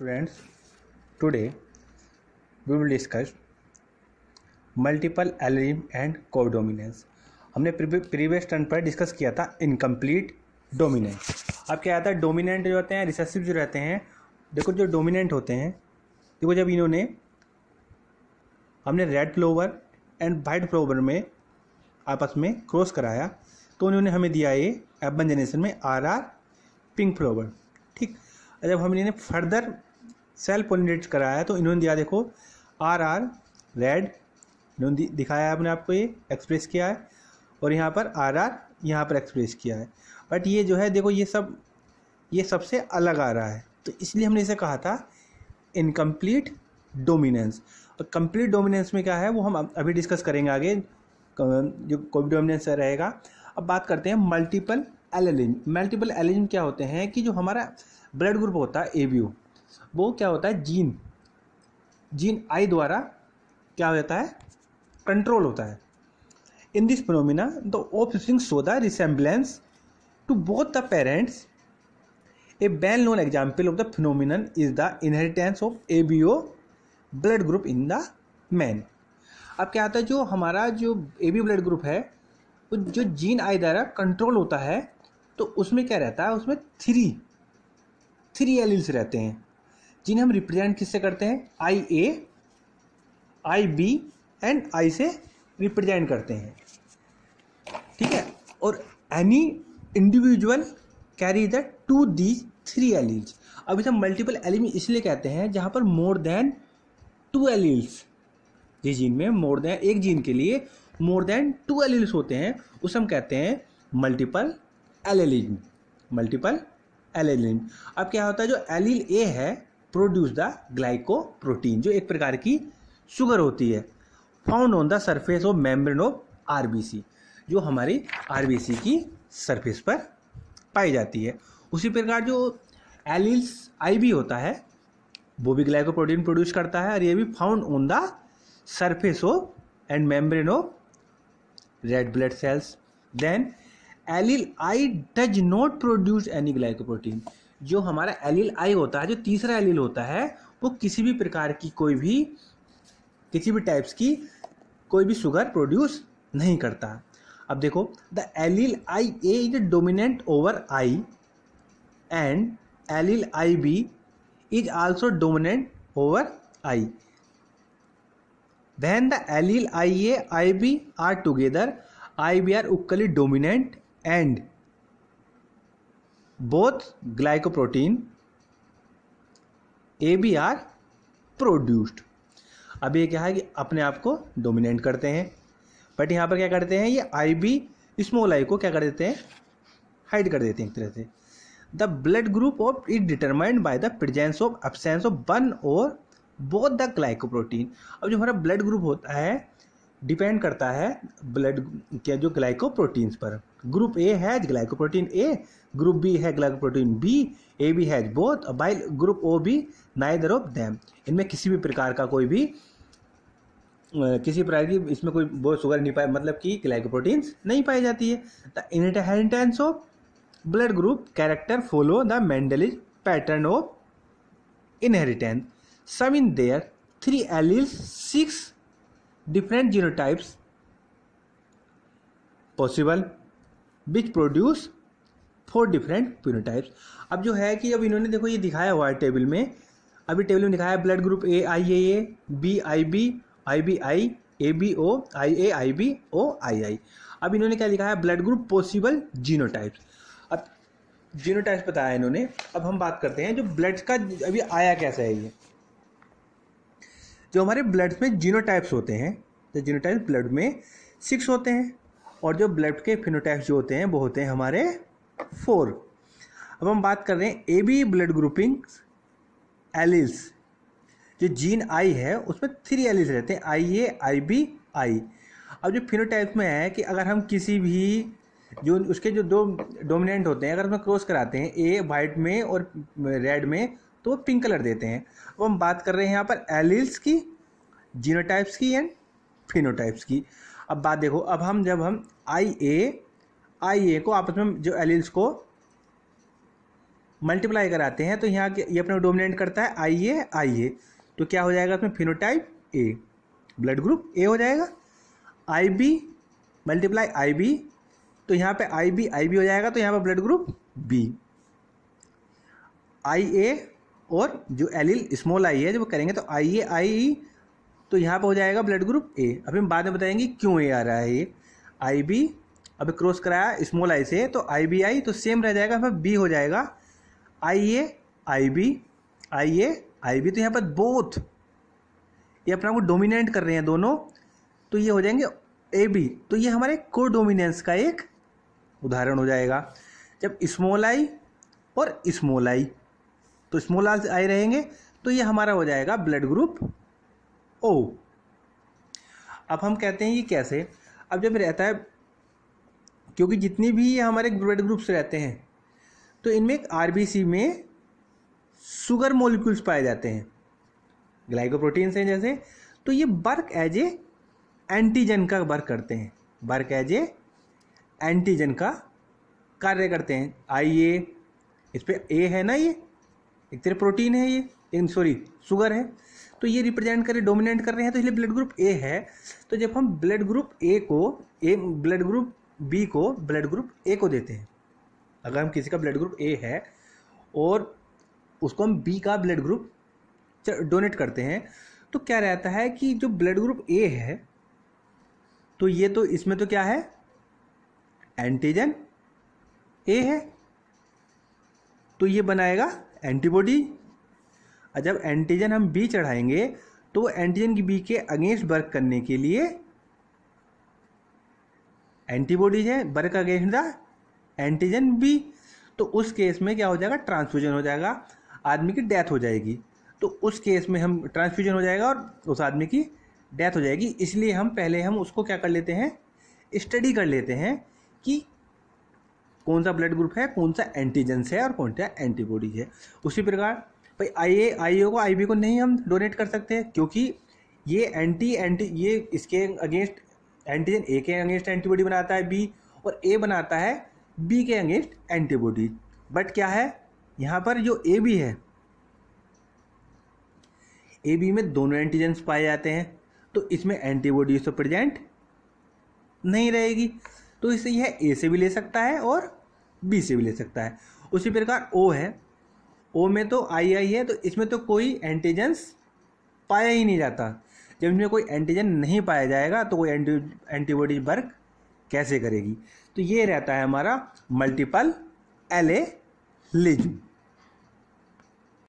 students today we will discuss multiple alrim and codominance हमने previous turn पर discuss किया था इनकम्प्लीट डोमिनेंस अब क्या आता है डोमिनेंट जो होते हैं रिसेसिव जो रहते हैं देखो जो डोमिनेंट होते हैं देखो जब इन्होंने हमने red flower and white flower में आपस में क्रॉस कराया तो उन्होंने हमें दिया ये एबन जनरेशन में आर आर पिंक फ्लोवर ठीक जब हम इन्हें फर्दर सेल पोलिनेट कराया तो इन्होंने दिया देखो आर आर रेड इन्होंने दिखाया है अपने आपको ये एक्सप्रेस किया है और यहाँ पर आर आर यहाँ पर एक्सप्रेस किया है बट ये जो है देखो ये सब ये सबसे अलग आ रहा है तो इसलिए हमने इसे कहा था इनकम्प्लीट डोमिनेंस और कम्प्लीट डोमिनेंस में क्या है वो हम अभी डिस्कस करेंगे आगे जो कोविड डोमिनेंस रहेगा अब बात करते हैं मल्टीपल एलिज मल्टीपल एलेलिन क्या होते हैं कि जो हमारा ब्लड ग्रुप होता है ए बी ओ वो क्या होता है जीन जीन आई द्वारा क्या होता है कंट्रोल होता है in this phenomena the offspring so the resemblance to both the parents a ban known example of the phenomenon is the inheritance of A B O blood group in the man अब क्या आता है जो हमारा जो ए B blood group है वो जो जीन आई द्वारा कंट्रोल होता है तो उसमें क्या रहता है उसमें थ्री थ्री एलिल्स रहते हैं जिन्हें हम रिप्रेजेंट किससे करते हैं आई ए आई बी एंड आई से रिप्रेजेंट करते हैं ठीक है और any individual carry the two these three alleles अब इसे मल्टीपल एलिम इसलिए कहते हैं जहाँ पर मोर देन टू एलील्स जिस जीन में मोर देन एक जीन के लिए मोर देन टू एलील्स होते हैं उसे हम कहते हैं मल्टीपल एलेलिन मल्टीपल एलिम अब क्या होता है जो एलील ए है प्रोड्यूस द ग्लाइकोप्रोटीन जो एक प्रकार की शुगर होती है found on the surface of membrane of RBC जो हमारी आरबीसी की सरफेस पर पाई जाती है उसी प्रकार जो एलिल्स आईबी होता है वो भी ग्लाइकोप्रोटीन प्रोड्यूस करता है और ये भी found on the surface of and membrane of red blood cells then allele I does not produce any glycoprotein जो हमारा एलिल आई होता है जो तीसरा एलिल होता है वो किसी भी प्रकार की कोई भी किसी भी टाइप्स की कोई भी शुगर प्रोड्यूस नहीं करता अब देखो the allele I A is dominant over I and allele I B is also dominant over I the I A I B are are I B are equally dominant and both glycoprotein A B are produced अब ये क्या है कि अपने आप को dominate करते हैं बट यहाँ पर क्या करते हैं ये आई बी स्मॉल आई को क्या कर देते हैं हाइड कर देते हैं एक तरह से the blood group of it determined by the presence of absence of one और बोथ द ग्लाइकोप्रोटीन अब जो हमारा ब्लड ग्रुप होता है डिपेंड करता है ब्लड के जो ग्लाइकोप्रोटीन्स पर Group A has glycoprotein A, group B has glycoprotein B, AB has both, while group O B neither of them इनमें किसी भी प्रकार का कोई भी किसी प्रकार की इसमें कोई बहुत शुगर नहीं पाए मतलब कि ग्लाइकोप्रोटीन्स नहीं पाई जाती है the inheritance of blood group character follow the Mendelian pattern of inheritance some in there three alleles six different genotypes possible which produce four different phenotypes अब जो है कि अब इन्होंने देखो ये दिखाया हुआ है टेबल में अभी टेबल में दिखाया blood group A I A A B I B I B I B B O B A I A O B O I I क्या लिखा है ब्लड ग्रुप पॉसिबल जीनोटाइप्स अब जीनोटाइप्स बताया इन्होंने अब हम बात करते हैं जो ब्लड का अभी आया कैसा है ये जो हमारे ब्लड्स में जीनोटाइप्स होते हैं तो जीनोटाइप्स ब्लड में सिक्स होते हैं और जो ब्लड के फिनोटाइप्स जो होते हैं वो होते हैं हमारे फोर अब हम बात कर रहे हैं A B blood grouping alleles जो जीन आई है उसमें थ्री एलिल्स रहते हैं आई ए आई बी आई अब जो फिनोटाइप में है कि अगर हम किसी भी जो उसके जो दो डोमिनेंट होते हैं अगर उसमें क्रॉस कराते हैं ए वाइट में और रेड में तो वो पिंक कलर देते हैं अब हम बात कर रहे हैं यहाँ पर एलिल्स की जीनोटाइप्स की एंड फिनोटाइप्स की अब बात देखो अब हम जब हम आई ए आई ए को आपस में जो एलिल्स को मल्टीप्लाई कराते हैं तो यहाँ के ये अपने डोमिनेट करता है आई ए आई ए तो क्या हो जाएगा इसमें phenotype A blood group A हो जाएगा I B multiply I B तो यहाँ पे आई बी आई बी हो जाएगा तो यहाँ पर blood group B I A और जो एलिल स्मॉल आई है जब करेंगे तो आई ए आई तो यहाँ पर हो जाएगा ब्लड ग्रुप ए अभी हम बाद में बताएंगे क्यों ए आ रहा है ये आई बी अभी क्रॉस कराया स्मॉल आई से तो आई बी आई तो सेम रह जाएगा फिर बी हो जाएगा आई ए I B I A I B तो यहाँ पर बोथ ये अपना को डोमिनेट कर रहे हैं दोनों तो ये हो जाएंगे ए बी तो ये हमारे को डोमिनेंस का एक उदाहरण हो जाएगा जब स्मॉल आई और स्मॉल आई तो स्मॉल आई रहेंगे तो ये हमारा हो जाएगा ब्लड ग्रुप ओ अब हम कहते हैं ये कैसे अब जब रहता है क्योंकि जितने भी हमारे ब्लड ग्रुप्स रहते हैं तो इनमें आर में शुगर मोलिक्यूल्स पाए जाते हैं ग्लाइकोप्रोटीन्स हैं जैसे तो ये बर्क एज ए एंटीजन का वर्क करते हैं वर्क एज ए एंटीजन का कार्य करते हैं आइए इस पर ए है ना ये एक तरह प्रोटीन है ये इन सॉरी शुगर है तो ये रिप्रेजेंट कर रहे डोमिनेट कर रहे हैं तो इसलिए ब्लड ग्रुप ए है तो जब हम ब्लड ग्रुप ए को ए ब्लड ग्रुप बी को ब्लड ग्रुप ए को देते हैं अगर हम किसी का ब्लड ग्रुप ए है और उसको हम बी का ब्लड ग्रुप डोनेट करते हैं तो क्या रहता है कि जो ब्लड ग्रुप ए है तो ये तो इसमें तो क्या है एंटीजन ए है तो ये बनाएगा एंटीबॉडी जब एंटीजन हम बी चढ़ाएंगे तो एंटीजन की बी के अगेंस्ट वर्क करने के लिए एंटीबॉडीज है work against the antigen B तो उस केस में क्या हो जाएगा ट्रांसफ्यूजन हो जाएगा आदमी की डेथ हो जाएगी तो उस केस में हम ट्रांसफ्यूजन हो जाएगा और उस आदमी की डेथ हो जाएगी इसलिए हम पहले हम उसको क्या कर लेते हैं स्टडी कर लेते हैं कि कौन सा ब्लड ग्रुप है कौन सा एंटीजन्स है और कौन सा एंटीबॉडीज है उसी प्रकार भाई आई आई को आई बी को नहीं हम डोनेट कर सकते क्योंकि ये एंटी एंटी ये इसके अगेंस्ट एंटीजन ए के अगेंस्ट एंटीबॉडी बनाता है बी और ए बनाता है बी के अगेंस्ट एंटीबॉडी बट क्या है यहाँ पर जो ए बी है ए बी में दोनों एंटीजेंस पाए जाते हैं तो इसमें एंटीबॉडी तो प्रेजेंट नहीं रहेगी तो इसे यह ए से भी ले सकता है और बी से भी ले सकता है उसी प्रकार ओ है ओ में तो आई आई है तो इसमें तो कोई एंटीजेंस पाया ही नहीं जाता जब इसमें कोई एंटीजन नहीं पाया जाएगा तो कोई एंटी एंटीबॉडी वर्क कैसे करेगी तो ये रहता है हमारा मल्टीपल एल एलिज्म